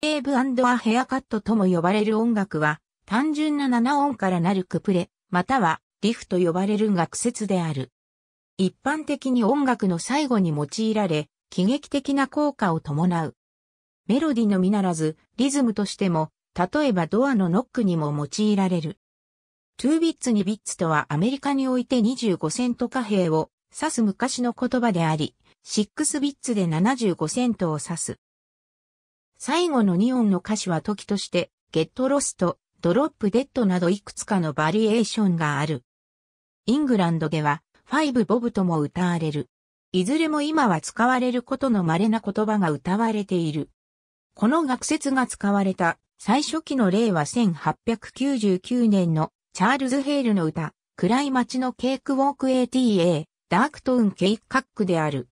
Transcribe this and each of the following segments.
エーブアヘアカットとも呼ばれる音楽は、単純な7音からなるクプレ、またはリフと呼ばれる学説である。一般的に音楽の最後に用いられ、喜劇的な効果を伴う。メロディのみならず、リズムとしても、例えばドアのノックにも用いられる。2ビッツ2ビッツとはアメリカにおいて25セント貨幣を指す昔の言葉であり、6ビッツで75セントを指す。最後の2音の歌詞は時として、ゲットロスト、ドロップデッドなどいくつかのバリエーションがある。イングランドでは、ファイブボブとも歌われる。いずれも今は使われることの稀な言葉が歌われている。この学説が使われた最初期の例は1899年のチャールズ・ヘールの歌、暗い街のケークウォーク ATA、ダークトーンケイクカックである。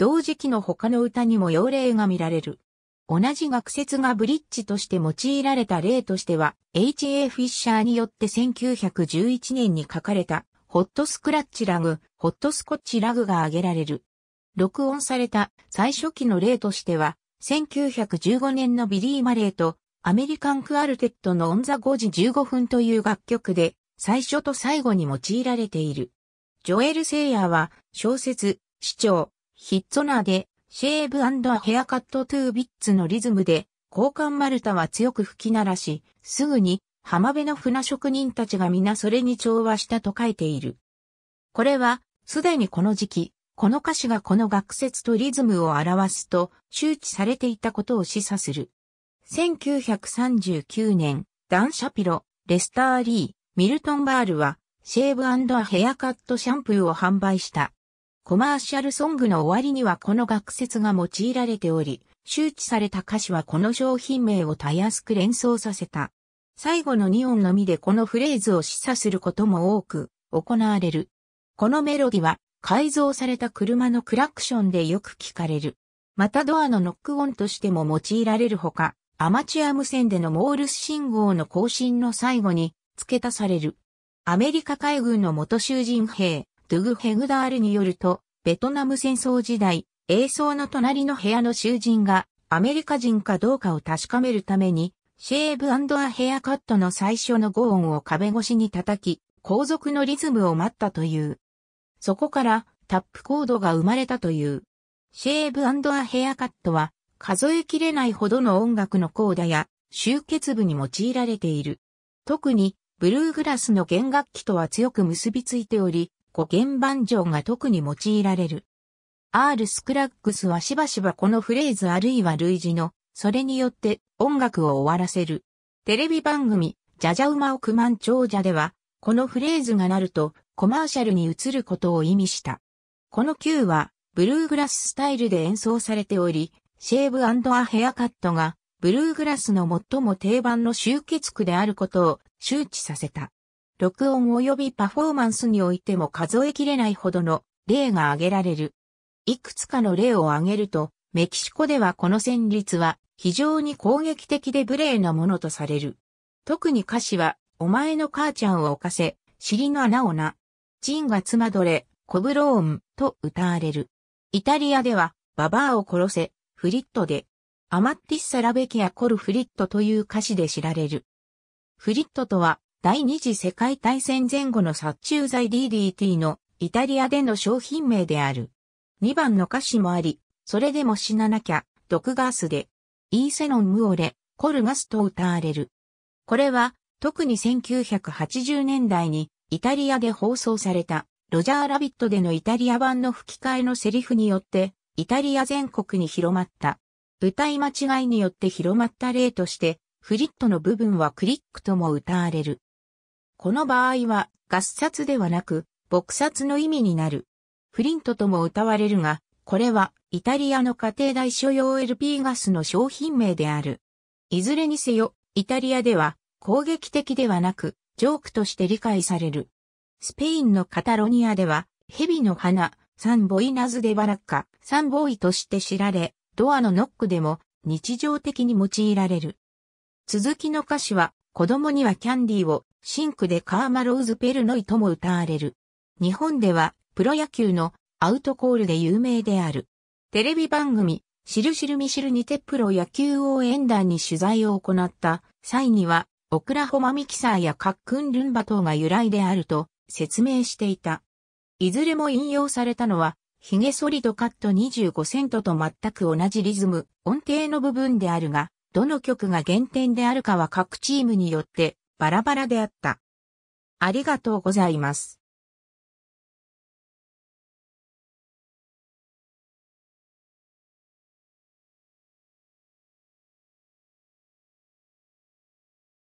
同時期の他の歌にも用例が見られる。同じ学説がブリッジとして用いられた例としては、H.A. フィッシャーによって1911年に書かれた、ホットスクラッチラグ、ホットスコッチラグが挙げられる。録音された最初期の例としては、1915年のビリー・マレーとアメリカンクアルテットのオンザ5時15分という楽曲で、最初と最後に用いられている。ジョエル・セイヤーは小説、市長、ヒッツォナーで、シェーブアヘアカットトゥービッツのリズムで、交換丸太は強く吹き鳴らし、すぐに浜辺の船職人たちが皆それに調和したと書いている。これは、すでにこの時期、この歌詞がこの学説とリズムを表すと周知されていたことを示唆する。1939年、ダン・シャピロ、レスター・リー、ミルトン・バールは、シェーブアヘアカットシャンプーを販売した。コマーシャルソングの終わりにはこの学説が用いられており、周知された歌詞はこの商品名をたやすく連想させた。最後の2音のみでこのフレーズを示唆することも多く行われる。このメロディは改造された車のクラクションでよく聞かれる。またドアのノックオンとしても用いられるほか、アマチュア無線でのモールス信号の更新の最後に付け足される。アメリカ海軍の元囚人兵、ドゥグ・ヘグダールによると、ベトナム戦争時代、映像の隣の部屋の囚人がアメリカ人かどうかを確かめるために、シェーブアヘアカットの最初の5音を壁越しに叩き、後続のリズムを待ったという。そこからタップコードが生まれたという。シェーブアヘアカットは数えきれないほどの音楽のコーダや集結部に用いられている。特にブルーグラスの弦楽器とは強く結びついており、古原盤上が特に用いられる。R. スクラッグスはしばしばこのフレーズあるいは類似の、それによって音楽を終わらせる。テレビ番組、ジャジャウママン長者では、このフレーズがなるとコマーシャルに移ることを意味した。この Q は、ブルーグラススタイルで演奏されており、シェーブアヘアカットが、ブルーグラスの最も定番の集結句であることを周知させた。録音及びパフォーマンスにおいても数えきれないほどの例が挙げられる。いくつかの例を挙げると、メキシコではこの旋律は非常に攻撃的で無礼なものとされる。特に歌詞は、お前の母ちゃんを犯せ、尻の穴をな、ジンがつまどれ、コブローン、と歌われる。イタリアでは、ババアを殺せ、フリットで、アマッティッサラベキアコルフリットという歌詞で知られる。フリットとは、第二次世界大戦前後の殺虫剤 DDT のイタリアでの商品名である。2番の歌詞もあり、それでも死ななきゃ、毒ガースで、イーセノンムオレ、コルガスと歌われる。これは、特に1980年代にイタリアで放送されたロジャーラビットでのイタリア版の吹き替えのセリフによってイタリア全国に広まった。歌い間違いによって広まった例としてフリットの部分はクリックとも歌われる。この場合は、合殺ではなく、撲殺の意味になる。フリントとも歌われるが、これはイタリアの家庭代所用 LP ガスの商品名である。いずれにせよ、イタリアでは攻撃的ではなく、ジョークとして理解される。スペインのカタロニアでは、蛇の花、サンボイナズデバラッカ、サンボイとして知られ、ドアのノックでも日常的に用いられる。続きの歌詞は、子供にはキャンディーを、シンクでカーマローズペルノイとも歌われる。日本ではプロ野球のアウトコールで有名である。テレビ番組、シルシルミシルにてプロ野球応援団に取材を行った際には、オクラホマミキサーやカックンルンバ等が由来であると説明していた。いずれも引用されたのは、ヒゲソリドカット25セントと全く同じリズム、音程の部分であるが、どの曲が原点であるかは各チームによってバラバラであった。ありがとうございます。